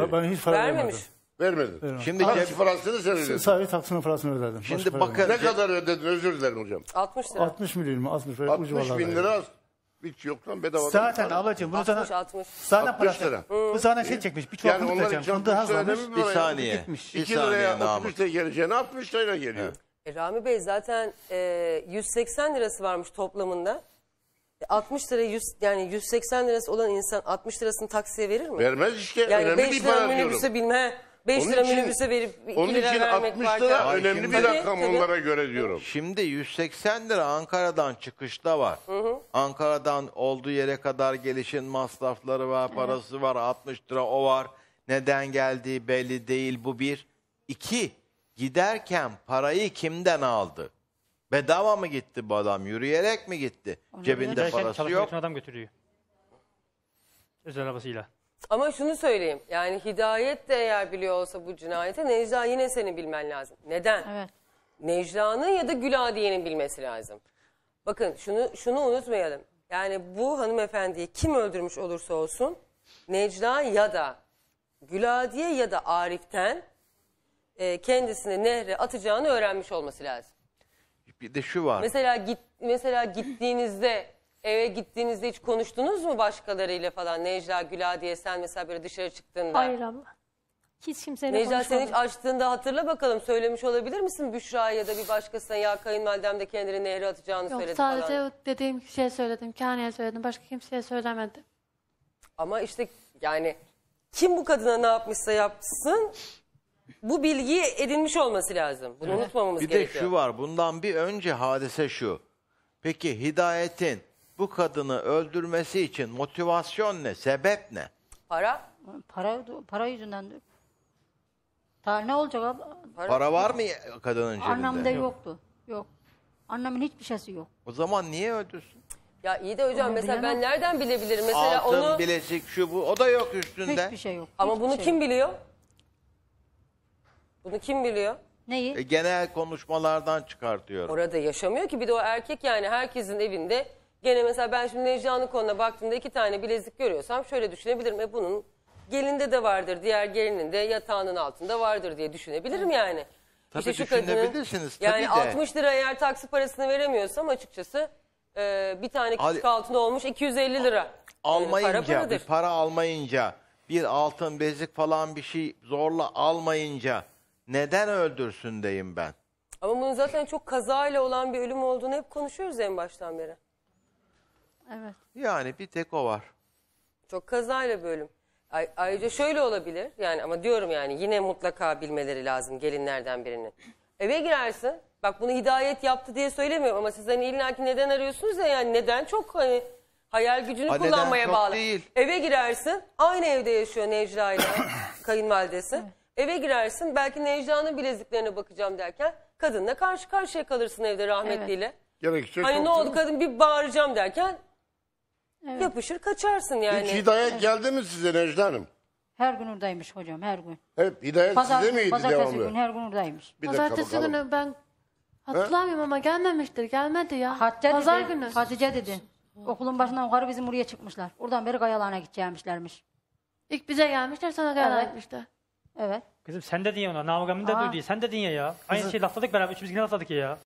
Ben hiç para vermedim. Vermemiş. Vermedin. Vermedim. Şimdi Ama parasını sen Sadece taksinin parasını ödedim. Başka Şimdi para Ne kadar ödedin özür dilerim hocam. 60 lira. 60 milyon mu? 60 böyle ucu 60 bin vallahi. lira hiç yok lan bedava. Zaten ablacığım bunu sana 60 60. sana 60 para. Bu sana şey çekmiş. Bir Yani çorba onlar daha. fındığı bir saniye. Gitmiş. Bir 2 saniye liraya Namık. 60 liraya geleceğine 60 liraya geliyor. E, Rami Bey zaten e, 180 lirası varmış toplamında. 60 lira 100 yani 180 lirası olan insan 60 lirasını taksiye verir mi? Vermez işte. Yani önemli 5 lira minibüse bilmem. 5 Onun lira için- minibüse verip 2 Onun lira için 60 lira Ay, önemli bir rakam onlara göre diyorum. Şimdi 180 lira Ankara'dan çıkışta var. Ankara'dan olduğu yere kadar gelişin masrafları var, parası var, 60 lira o var. Neden geldiği belli değil bu bir. İki, giderken parayı kimden aldı? Bedava mı gitti bu adam? Yürüyerek mi gitti? Cebinde Giderken parası çalışmak yok. adam götürüyor. Özel arabasıyla. Ama şunu söyleyeyim. Yani Hidayet de eğer biliyor olsa bu cinayeti Necla yine seni bilmen lazım. Neden? Evet. Necla'nın ya da Güladiye'nin bilmesi lazım. Bakın şunu şunu unutmayalım. Yani bu hanımefendiyi kim öldürmüş olursa olsun Necla ya da Güladiye ya da Arif'ten e, kendisini nehre atacağını öğrenmiş olması lazım. Bir de şu var. Mesela git mesela gittiğinizde eve gittiğinizde hiç konuştunuz mu başkalarıyla falan? Necla Güla diye sen mesela böyle dışarı çıktığında. Hayır abla. Hiç kimseyle Necla konuşmadım. sen hiç açtığında hatırla bakalım söylemiş olabilir misin Büşra ya da bir başkasına ya kayınvalidem de kendini nehre atacağını Yok söyledi falan. sadece dediğim kişiye söyledim. Kane'ye söyledim. Başka kimseye söylemedim. Ama işte yani kim bu kadına ne yapmışsa yapsın bu bilgiyi edinmiş olması lazım. Bunu unutmamamız Bir de şu var. Bundan bir önce hadise şu. Peki Hidayet'in bu kadını öldürmesi için motivasyon ne? Sebep ne? Para, Para, para yüzünden. Ta ne olacak abla? para, Para var mı kadının cebinde? Annemde yoktu. Yok. Annemin hiçbir şeysi yok. O zaman niye öldürsün? Ya iyi de hocam Onu mesela bilemem. ben nereden bilebilirim? Mesela Altın, onu bilezik, şu bu. O da yok üstünde. Hiçbir şey yok. ama hiçbir bunu şey kim yok. biliyor? Bunu kim biliyor? Neyi? E, genel konuşmalardan çıkartıyorum. Orada yaşamıyor ki bir de o erkek yani herkesin evinde gene mesela ben şimdi Necla'nın konuna baktığımda iki tane bilezik görüyorsam şöyle düşünebilirim. E bunun gelinde de vardır diğer gelinin de yatağının altında vardır diye düşünebilirim yani. Tabii İşte şu kadının- düşünebilirsiniz, tabii yani de. 60 lira eğer taksi parasını veremiyorsam açıkçası e, bir tane küçük Ali- altın olmuş 250 lira. Almayınca, para bir para almayınca, bir altın bezik falan bir şey zorla almayınca neden öldürsün deyim ben. Ama bunun zaten çok kazayla olan bir ölüm olduğunu hep konuşuyoruz en baştan beri. Evet. Yani bir tek o var. Çok kazayla bir ölüm. Ay, ayrıca şöyle olabilir yani ama diyorum yani yine mutlaka bilmeleri lazım gelinlerden birinin. Eve girersin bak bunu hidayet yaptı diye söylemiyorum ama siz hani illaki neden arıyorsunuz ya yani neden çok hani hayal gücünü Ha, neden kullanmaya çok bağlı. değil. Eve girersin aynı evde yaşıyor Necla ile kayınvalidesi. Eve girersin belki Necla'nın bileziklerine bakacağım derken kadınla karşı karşıya kalırsın evde rahmetliyle. Gerekirse Hani ne oldu kadın bir bağıracağım derken Evet. yapışır kaçarsın yani. Hiç hidayet geldi mi size Necla Hanım? Her gün oradaymış hocam her gün. Hep hidayet size miydi pazartesi devamlı? gün her gün oradaymış. Bir Pazartesi günü ben hatırlamıyorum ama gelmemiştir. Gelmedi ya. Hatice Pazar dedi. günü. Hatice dedi. Okulun başından yukarı bizim buraya çıkmışlar. Oradan beri Kayalan'a gideceğimişlermiş. İlk bize gelmişler sonra Evet. gelmemişler. Evet. Kızım sen dedin ya ona. Namıgamın da Aa. duydu. Sen dedin ya ya. Aynı şeyi lafladık beraber. Üçümüz yine lafladık ya ya.